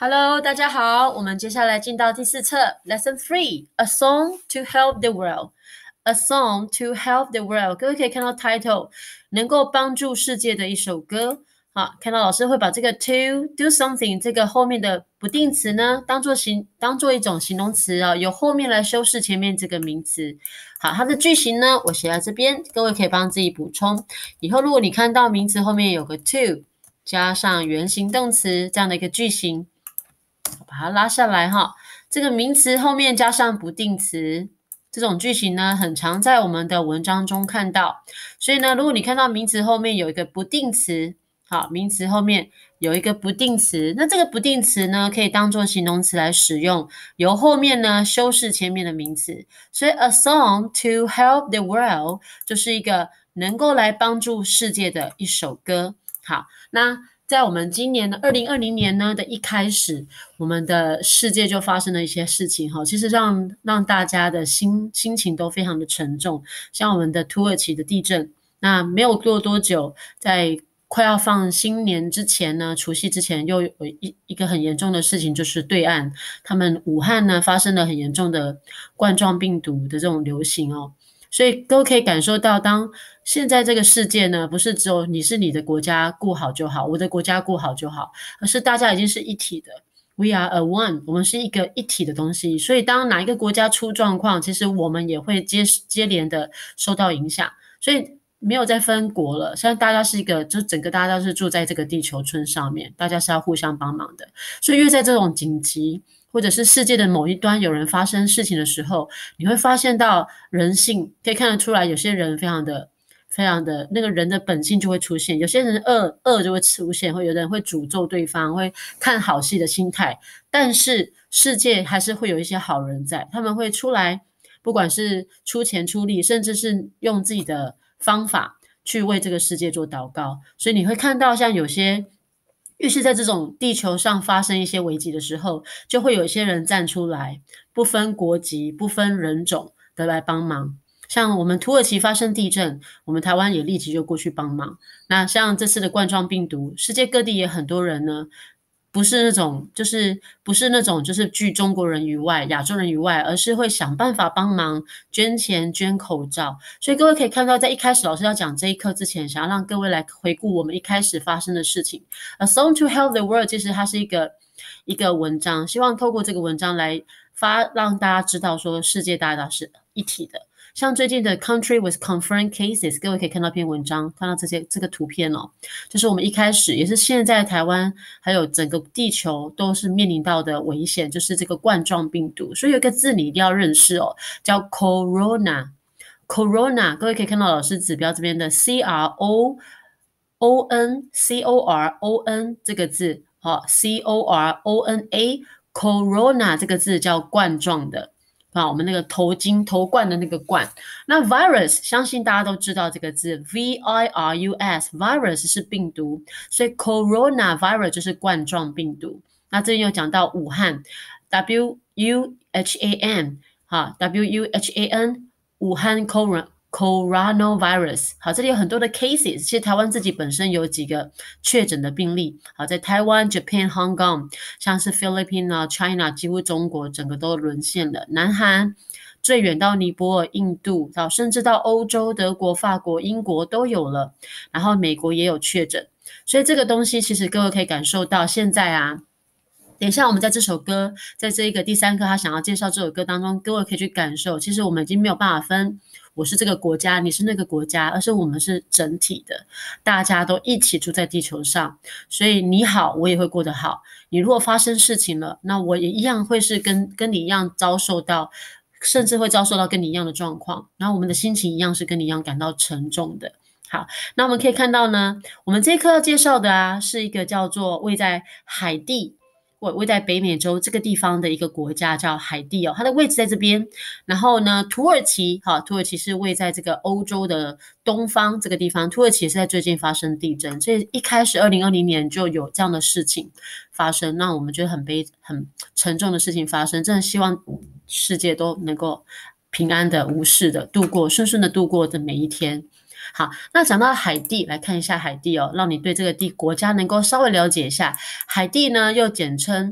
Hello，大家好，我们接下来进到第四册，Lesson Three，A Song to Help the World，A Song to Help the World。各位可以看到，Title，能够帮助世界的一首歌。好，看到老师会把这个 to do something 这个后面的不定词呢，当做形，当做一种形容词啊，由后面来修饰前面这个名词。好，它的句型呢，我写在这边，各位可以帮自己补充。以后如果你看到名词后面有个 to 加上原形动词这样的一个句型。把它拉下来哈，这个名词后面加上不定词，这种句型呢，很常在我们的文章中看到。所以呢，如果你看到名词后面有一个不定词，好，名词后面有一个不定词，那这个不定词呢，可以当做形容词来使用，由后面呢修饰前面的名词。所以，a song to help the world 就是一个能够来帮助世界的一首歌。好，那。在我们今年的二零二零年呢的一开始，我们的世界就发生了一些事情哈，其实让让大家的心心情都非常的沉重。像我们的土耳其的地震，那没有过多久，在快要放新年之前呢，除夕之前又有一一个很严重的事情，就是对岸他们武汉呢发生了很严重的冠状病毒的这种流行哦。所以都可以感受到，当现在这个世界呢，不是只有你是你的国家顾好就好，我的国家顾好就好，而是大家已经是一体的，We are a one，我们是一个一体的东西。所以当哪一个国家出状况，其实我们也会接接连的受到影响。所以。没有再分国了，现在大家是一个，就整个大家是住在这个地球村上面，大家是要互相帮忙的。所以，越在这种紧急或者是世界的某一端有人发生事情的时候，你会发现到人性可以看得出来，有些人非常的、非常的那个人的本性就会出现，有些人恶恶就会出现，会有人会诅咒对方，会看好戏的心态。但是世界还是会有一些好人在，他们会出来，不管是出钱出力，甚至是用自己的。方法去为这个世界做祷告，所以你会看到，像有些遇是在这种地球上发生一些危机的时候，就会有一些人站出来，不分国籍、不分人种的来帮忙。像我们土耳其发生地震，我们台湾也立即就过去帮忙。那像这次的冠状病毒，世界各地也很多人呢。不是那种，就是不是那种，就是拒中国人于外、亚洲人于外，而是会想办法帮忙捐钱、捐口罩。所以各位可以看到，在一开始老师要讲这一课之前，想要让各位来回顾我们一开始发生的事情。A song to help the world，其实它是一个一个文章，希望透过这个文章来发让大家知道说，世界大家是一体的。像最近的 country with confirmed cases，各位可以看到一篇文章，看到这些这个图片哦，就是我们一开始也是现在台湾还有整个地球都是面临到的危险，就是这个冠状病毒。所以有个字你一定要认识哦，叫 corona，corona。各位可以看到老师指标这边的 c r o o n c o r o n 这个字，好，c o r o n a，corona 这个字叫冠状的。啊，我们那个头巾、头冠的那个冠，那 virus 相信大家都知道这个字 v i r u s virus 是病毒，所以 corona virus 就是冠状病毒。那这里又讲到武汉 w u h a n 哈 w u h a n 武汉 corona。Coronavirus，好，这里有很多的 cases。其实台湾自己本身有几个确诊的病例。好，在台湾、Japan、Hong Kong，像是 Philippines、China，几乎中国整个都沦陷了。南韩最远到尼泊尔、印度，好，甚至到欧洲，德国、法国、英国都有了。然后美国也有确诊，所以这个东西其实各位可以感受到，现在啊，等一下我们在这首歌，在这一个第三课他想要介绍这首歌当中，各位可以去感受，其实我们已经没有办法分。我是这个国家，你是那个国家，而是我们是整体的，大家都一起住在地球上，所以你好，我也会过得好。你如果发生事情了，那我也一样会是跟跟你一样遭受到，甚至会遭受到跟你一样的状况，然后我们的心情一样是跟你一样感到沉重的。好，那我们可以看到呢，我们这节课要介绍的啊，是一个叫做位在海地。或位在北美洲这个地方的一个国家叫海地哦，它的位置在这边。然后呢，土耳其哈，土耳其是位在这个欧洲的东方这个地方。土耳其是在最近发生地震，所以一开始二零二零年就有这样的事情发生。那我们觉得很悲、很沉重的事情发生，真的希望世界都能够平安的、无事的度过，顺顺的度过的每一天。好，那讲到海地，来看一下海地哦，让你对这个地国家能够稍微了解一下。海地呢，又简称。